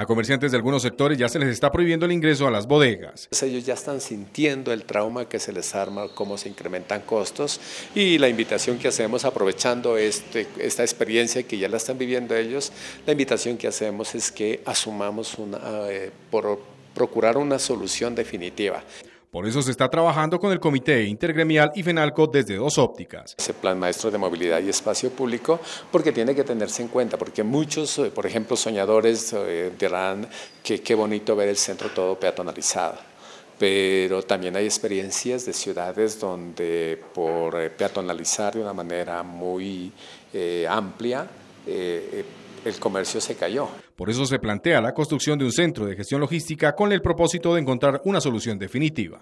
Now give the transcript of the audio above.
A comerciantes de algunos sectores ya se les está prohibiendo el ingreso a las bodegas. Pues ellos ya están sintiendo el trauma que se les arma, cómo se incrementan costos y la invitación que hacemos, aprovechando este, esta experiencia que ya la están viviendo ellos, la invitación que hacemos es que asumamos una, eh, por procurar una solución definitiva. Por eso se está trabajando con el Comité Intergremial y FENALCO desde dos ópticas. Ese plan maestro de movilidad y espacio público, porque tiene que tenerse en cuenta, porque muchos, eh, por ejemplo, soñadores eh, dirán que qué bonito ver el centro todo peatonalizado pero también hay experiencias de ciudades donde por eh, peatonalizar de una manera muy amplia el comercio se cayó. Por eso se plantea la construcción de un centro de gestión logística con el propósito de encontrar una solución definitiva.